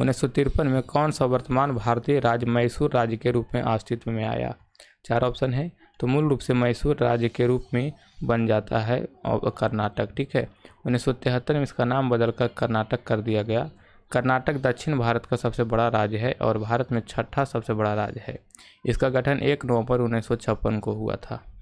उन्नीस में कौन सा वर्तमान भारतीय राज्य मैसूर राज्य के रूप में अस्तित्व में आया चार ऑप्शन है तो मूल रूप से मैसूर राज्य के रूप में बन जाता है कर्नाटक ठीक है उन्नीस में इसका नाम बदलकर कर्नाटक कर दिया गया कर्नाटक दक्षिण भारत का सबसे बड़ा राज्य है और भारत में छठा सबसे बड़ा राज्य है इसका गठन एक नवंबर उन्नीस को हुआ था